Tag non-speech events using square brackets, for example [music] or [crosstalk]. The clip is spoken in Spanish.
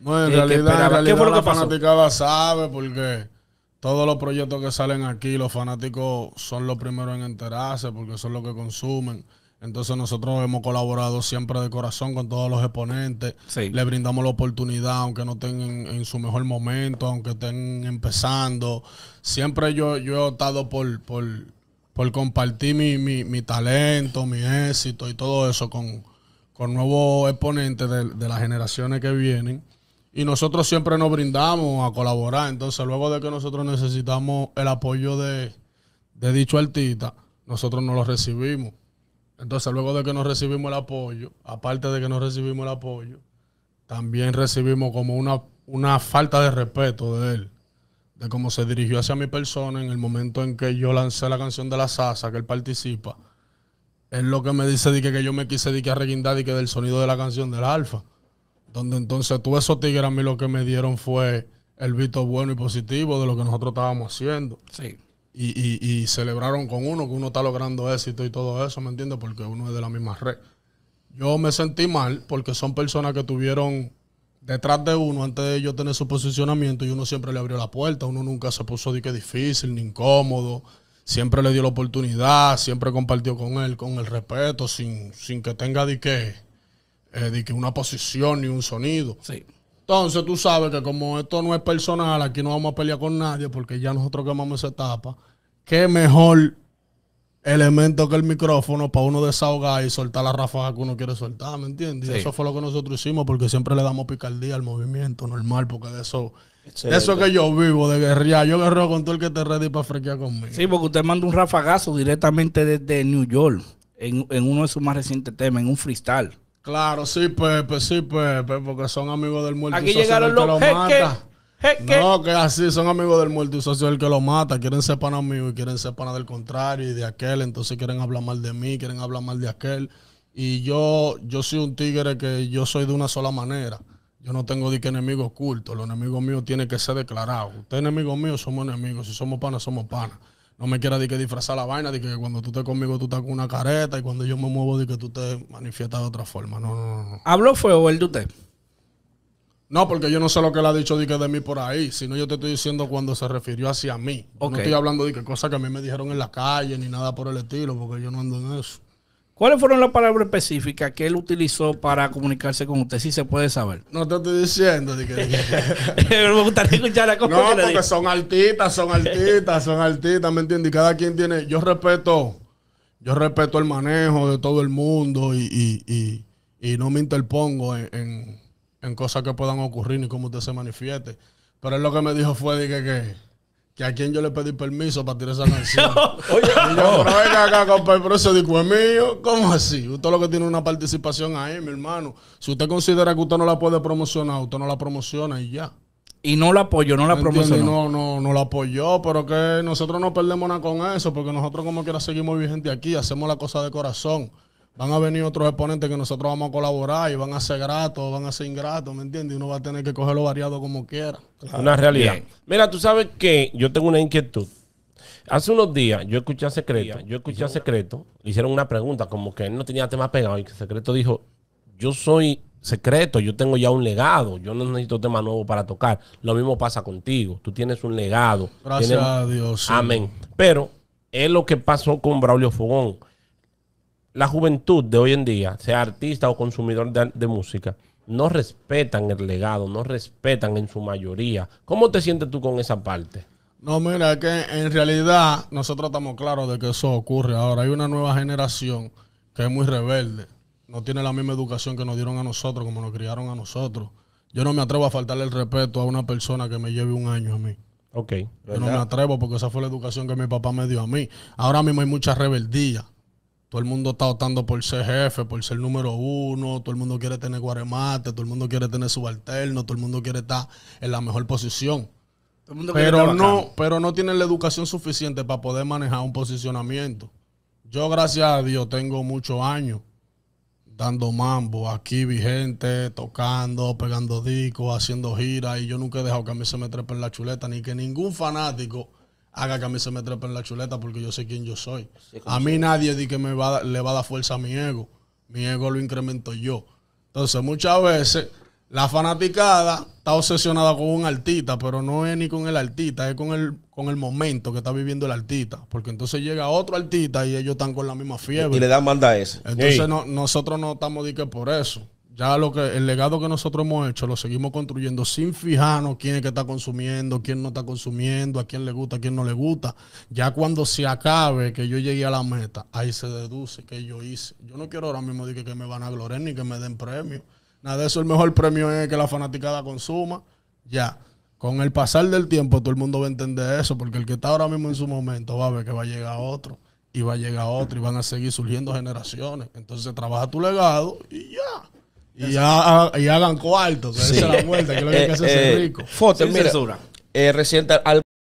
en eh, realidad, realidad la sabe porque todos los proyectos que salen aquí, los fanáticos son los primeros en enterarse porque son los que consumen. Entonces nosotros hemos colaborado siempre de corazón con todos los exponentes. Sí. Le brindamos la oportunidad, aunque no estén en, su mejor momento, aunque estén empezando. Siempre yo, yo he optado por, por, compartir mi, talento, mi éxito y todo eso con, nuevos exponentes de las generaciones que vienen y nosotros siempre nos brindamos a colaborar. Entonces, luego de que nosotros necesitamos el apoyo de, dicho artista, nosotros no lo recibimos. Entonces, luego de que nos recibimos el apoyo, aparte de que no recibimos el apoyo, también recibimos como una, una falta de respeto de él, de cómo se dirigió hacia mi persona en el momento en que yo lancé la canción de la Sasa, que él participa. Es lo que me dice de que, yo me quise de que a reguindar y que del sonido de la canción del Alfa donde entonces tú esos tigres a mí lo que me dieron fue el visto bueno y positivo de lo que nosotros estábamos haciendo. Sí. Y, celebraron con uno, que uno está logrando éxito y todo eso, ¿me entiendes? Porque uno es de la misma red. Yo me sentí mal porque son personas que tuvieron detrás de uno antes de ellos tener su posicionamiento y uno siempre le abrió la puerta, uno nunca se puso de que difícil ni incómodo, siempre le dio la oportunidad, siempre compartió con él con el respeto, sin, sin que tenga de qué... Eh, de que una posición ni un sonido. Sí. Entonces tú sabes que como esto no es personal, aquí no vamos a pelear con nadie porque ya nosotros quemamos esa etapa. Qué mejor elemento que el micrófono para uno desahogar y soltar la ráfaga que uno quiere soltar, ¿me entiendes? Eso fue lo que nosotros hicimos porque siempre le damos picardía al movimiento normal porque de eso... eso que yo vivo, de guerrilla Yo guerrero con todo el que te ready para frequear conmigo. Sí, porque usted manda un rafagazo directamente desde New York en, en uno de sus más recientes temas, en un freestyle. Claro, sí, Pepe, pues, pues, sí, Pepe, pues, porque son amigos del muerto. y llegaron que lo mata. No, que así, son amigos del muerto y socio el que lo mata. Quieren ser pana mío y quieren ser pana del contrario y de aquel. Entonces quieren hablar mal de mí, quieren hablar mal de aquel. Y yo, yo soy un tigre que yo soy de una sola manera. Yo no tengo de que enemigo oculto. Los enemigos míos tienen que ser declarados. Usted enemigo mío, somos enemigos. Si somos panas, somos panas. No me quiera de que disfrazar la vaina, de que cuando tú estés conmigo tú estás con una careta y cuando yo me muevo de que tú te manifiestas de otra forma. No, no, no. ¿Habló fue o el de usted? No, porque yo no sé lo que le ha dicho de, que de mí por ahí, sino yo te estoy diciendo cuando se refirió hacia mí. No estoy hablando de que cosas que a mí me dijeron en la calle ni nada por el estilo, porque yo no ando en eso. ¿Cuáles fueron las palabras específicas que él utilizó para comunicarse con usted? Si se puede saber. No te estoy diciendo. Que, [laughs] Me gustaría escuchar la cosa. No, porque son altitas, son altitas, son altitas, ¿me entiendes? cada quien tiene. Yo respeto, yo respeto el manejo de todo el mundo y, no me interpongo en, en, cosas que puedan ocurrir ni cómo usted se manifieste. Pero él lo que me dijo fue dije que a quién yo le pedí permiso para tirar esa [laughs] canción. Oye, yo, pero venga acá, compadre, pero ese disco es mío. ¿Cómo así? Usted lo que tiene una participación ahí, mi hermano. Si usted considera que usted no la puede promocionar, usted no la promociona y ya. Y no la apoyó, no la promocionó. No, no, no la apoyó, pero que nosotros no perdemos nada con eso, porque nosotros como quiera seguimos vigente aquí, hacemos la cosa de corazón van a venir otros exponentes que nosotros vamos a colaborar y van a ser gratos, van a ser ingratos, ¿me entiendes? Y uno va a tener que cogerlo variado como quiera. Una realidad. Mira, tú sabes que yo tengo una inquietud. Hace unos días yo escuché a Secreto, yo escuché a Secreto, hicieron una pregunta como que él no tenía tema pegado y que Secreto dijo, yo soy secreto, yo tengo ya un legado, yo no necesito tema nuevo para tocar. Lo mismo pasa contigo, tú tienes un legado. Gracias a Dios. Amén. Pero es lo que pasó con Braulio Fogón la juventud de hoy en día, sea artista o consumidor de, música, no respetan el legado, no respetan en su mayoría. ¿Cómo te sientes tú con esa parte? No, mira, que en realidad nosotros estamos claros de que eso ocurre ahora. Hay una nueva generación que es muy rebelde. No tiene la misma educación que nos dieron a nosotros, como nos criaron a nosotros. Yo no me atrevo a faltarle el respeto a una persona que me lleve un año a mí. Ok. Yo no me atrevo porque esa fue la educación que mi papá me dio a mí. Ahora mismo hay mucha rebeldía. Todo el mundo está optando por ser jefe, por ser número uno, todo el mundo quiere tener guaremate, todo el mundo quiere tener subalterno, todo el mundo quiere estar en la mejor posición. pero no, pero no tienen la educación suficiente para poder manejar un posicionamiento. Yo, gracias a Dios, tengo muchos años dando mambo, aquí vigente, tocando, pegando discos, haciendo giras, y yo nunca he dejado que a mí se me en la chuleta, ni que ningún fanático haga que a mí se me en la chuleta porque yo sé quién yo soy. a mí nadie di que me va, le va a dar fuerza a mi ego. Mi ego lo incremento yo. Entonces, muchas veces la fanaticada está obsesionada con un artista, pero no es ni con el artista, es con el, con el momento que está viviendo el artista. Porque entonces llega otro artista y ellos están con la misma fiebre. Y le dan manda a ese. Entonces, nosotros no estamos di que por eso ya lo que el legado que nosotros hemos hecho lo seguimos construyendo sin fijarnos quién es que está consumiendo, quién no está consumiendo, a quién le gusta, a quién no le gusta. Ya cuando se acabe que yo llegué a la meta, ahí se deduce que yo hice. Yo no quiero ahora mismo decir que me van a gloriar ni que me den premio. Nada de eso, el mejor premio es que la fanaticada consuma. Ya, con el pasar del tiempo todo el mundo va a entender eso, porque el que está ahora mismo en su momento va a ver que va a llegar otro y va a llegar otro y van a seguir surgiendo generaciones. Entonces trabaja tu legado y ya. Y, ha, ah, y hagan cuarto, esa la vuelta, que lo que hay que eh, hacer es eh, rico. Foto, mira, eh, reciente al